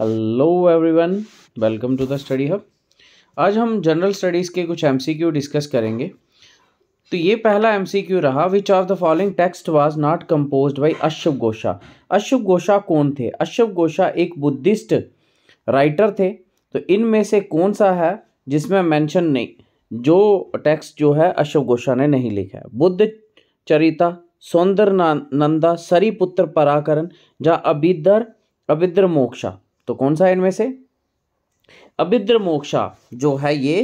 hello everyone welcome to the study hub आज हम general studies के कुछ एमसीक्यू डिस्कस करेंगे तो ये पहला एमसीक्यू रहा which of the following text was not composed by अश्व गोशा अश्व गोशा कौन थे अश्व गोशा एक बुद्धिस्ट राइटर थे तो इनमें से कौन सा है जिसमें मेंशन नहीं जो टेक्स्ट जो है अश्व गोशा ने नहीं लिखा है बुद्ध चरिता सौंदर नंदा सरिपुत्र पराकरण या अबिदर अभिद्र मोक्षा तो कौन सा है इनमें से अभिद्र मोक्षा जो है ये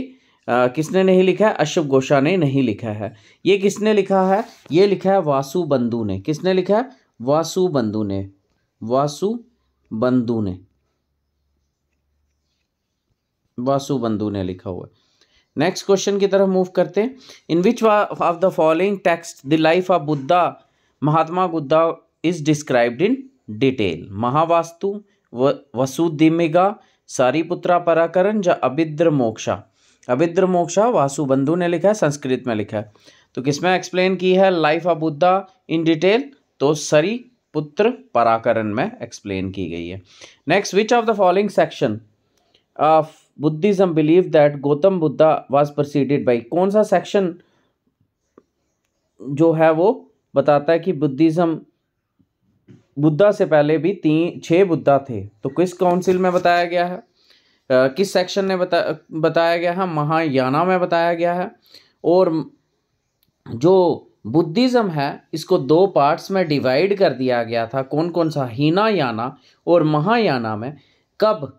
आ, किसने नहीं लिखा है अशुभ गोशा ने नहीं लिखा है ये किसने लिखा है ये लिखा है वासु बंधु ने किसने लिखा है वासु बंधु ने वासु बंधु ने वासु बंधु ने लिखा हुआ नेक्स्ट क्वेश्चन की तरफ मूव करते हैं in which of the following text the life of Buddha Mahatma Buddha is described in detail Mahavastu Visuddhimagga Visuddhimagga Sariputra Prakarana या अभिद्र मोक्षा अभिद्र मोक्षा वासुबंधु ने लिखा है संस्कृत में लिखा है तो किसमें एक्सप्लेन की है life of Buddha in detail तो सरी पुत्र पराकरण में एक्सप्लेन की गई है next which of the following section of Buddhism believe that Gautam Buddha was proceeded by कौन सा सेक्शन जो है वो बताता है कि बुद्धिज़्म बुद्धा से पहले भी तीन छः बुद्धा थे तो किस काउंसिल में बताया गया है uh, किस सेक्शन ने बता बताया गया है महायाना में बताया गया है और जो बुद्धिज़्म है इसको दो पार्ट्स में डिवाइड कर दिया गया था कौन कौन सा हीना याना और महायाना में कब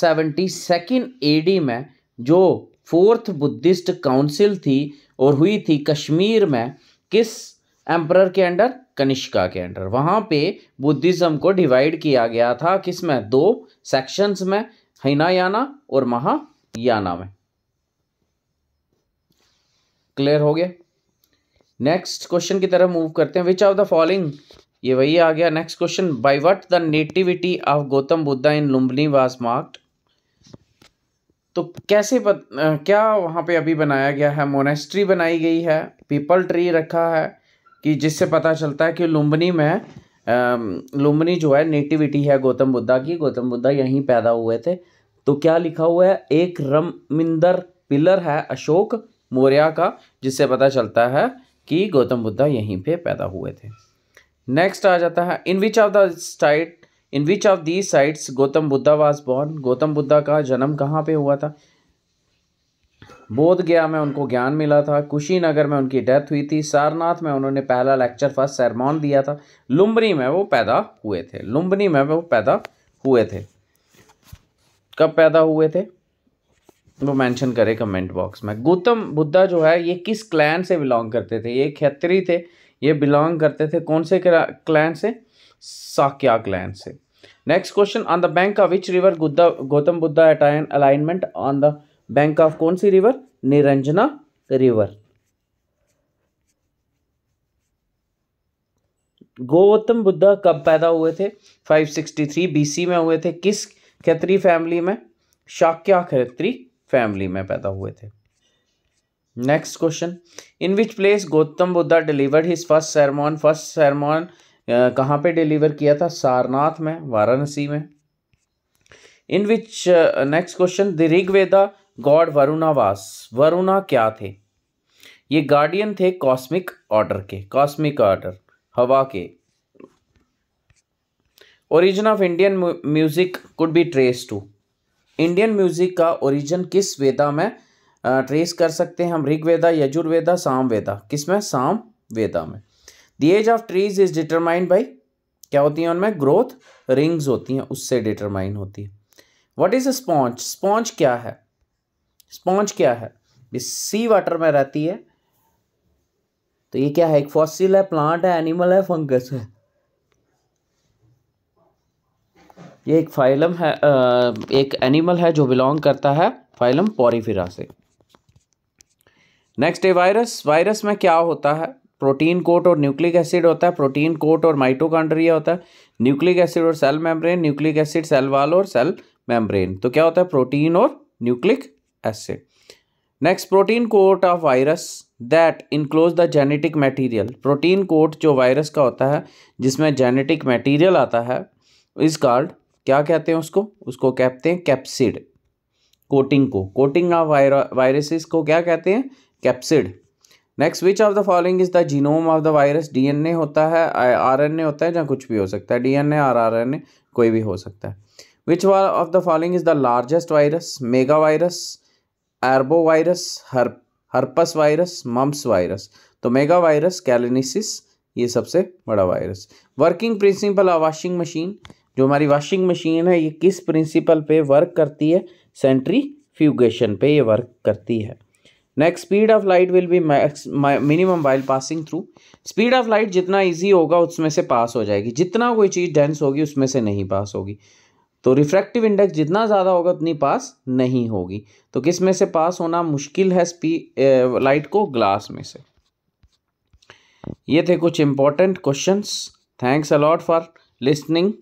सेवेंटी सेकेंड ए डी में जो फोर्थ बुद्धिस्ट काउंसिल थी और हुई थी कश्मीर में किस एम्पर के अंडर कनिष्का के अंडर वहाँ पे बुद्धिज़्म को डिवाइड किया गया था किस में दो सेक्शंस में हिनायाना और महायाना में क्लियर हो गया नेक्स्ट क्वेश्चन की तरफ मूव करते हैं विच ऑफ द फॉलोइंग ये वही आ गया next question by what the nativity of Gautam Buddha in Lumbini was marked तो कैसे बत, क्या वहाँ पे अभी बनाया गया है मोनेस्ट्री बनाई गई है पीपल ट्री रखा है कि जिससे पता चलता है कि लुम्बनी में लुम्बनी जो है नेटिविटी है गौतम बुद्धा की गौतम बुद्धा यहीं पैदा हुए थे तो क्या लिखा हुआ है एक रमिंदर पिलर है अशोक मौर्या का जिससे पता चलता है कि गौतम बुद्धा यहीं पे पैदा हुए थे नेक्स्ट आ जाता है in which of the site in which of the sites Gautam Buddha was born Gautam Buddha का जन्म कहाँ पे हुआ था बोध गया में उनको ज्ञान मिला था कुशीनगर में उनकी डेथ हुई थी सारनाथ में उन्होंने पहला लेक्चर फर्स्ट सरमॉन दिया था लुम्बनी में वो पैदा हुए थे लुम्बनी में वो पैदा हुए थे कब पैदा हुए थे वो मेंशन करें कमेंट बॉक्स में गौतम बुद्धा जो है ये किस क्लैन से बिलोंग करते थे ये खेत्री थे ये बिलोंग करते थे कौन से क्लैन से साक्या क्लैन से next question on the bank of which river Gautam Buddha at alignment on the bank of कौन सी रिवर निरंजना रिवर गौतम बुद्धा कब पैदा हुए थे 563 बीसी में हुए थे किस खेत्री फैमिली में शाक्या खेत्री फैमिली में पैदा हुए थे next question in which place Gautam Buddha delivered his first sermon first sermon कहाँ पे डिलीवर किया था सारनाथ में वाराणसी में in which next question the Rigveda god वरुणावास वरुणा क्या थे ये गार्डियन थे कॉस्मिक ऑर्डर के कॉस्मिक ऑर्डर हवा के origin of Indian music could be trace to Indian music का ओरिजिन किस वेदा में ट्रेस कर सकते हैं हम ऋग्वेदा यजुर्वेदा साम वेदा किस में साम वेदा में the age of trees is determined by क्या होती है उनमें ग्रोथ रिंग्स होती हैं उससे डिटरमाइन होती है what is a sponge sponge क्या है स्पॉन्ज क्या है ये सी वाटर में रहती है तो ये क्या है एक फॉसिल है प्लांट है एनिमल है फंगस है ये एक फाइलम है एक एनिमल है जो बिलोंग करता है फाइलम पॉरीफिरा से नेक्स्ट है वायरस वायरस में क्या होता है प्रोटीन कोट और न्यूक्लिक एसिड होता है प्रोटीन कोट और माइटोकांड्रिया होता है न्यूक्लिक एसिड और cell membrane nucleic acid cell wall और सेल मेम्ब्रेन तो क्या होता है प्रोटीन और न्यूक्लिक ऐसे next protein coat of virus that enclose the genetic material protein coat जो वायरस का होता है जिसमें जेनेटिक मटेरियल आता है इस कार्ड क्या कहते हैं उसको उसको कहते हैं कैप्सिड कोटिंग को कोटिंग ऑफ वायरसेस को क्या कहते हैं capsid next which of the following is the genome of the virus DNA होता है आरएनए होता है या कुछ भी हो सकता है डीएनए और आरएनए कोई भी हो सकता है which of the following is the largest virus mega virus arbo virus her herpes virus mumps virus तो मेगा वायरस कैलिनिसिस ये सबसे बड़ा virus working principle of washing machine जो हमारी वॉशिंग मशीन है ये किस प्रिंसिपल पे वर्क करती है सेंट्री फ्यूगेशन पे ये वर्क करती है next speed of light will be max minimum while passing through speed of light जितना ईजी होगा उसमें से पास हो जाएगी जितना कोई चीज़ डेंस होगी उसमें से नहीं पास होगी तो रिफ्रैक्टिव इंडेक्स जितना ज़्यादा होगा उतनी पास नहीं होगी तो किस में से पास होना मुश्किल है स्पी लाइट को ग्लास में से ये थे कुछ important questions thanks a lot for listening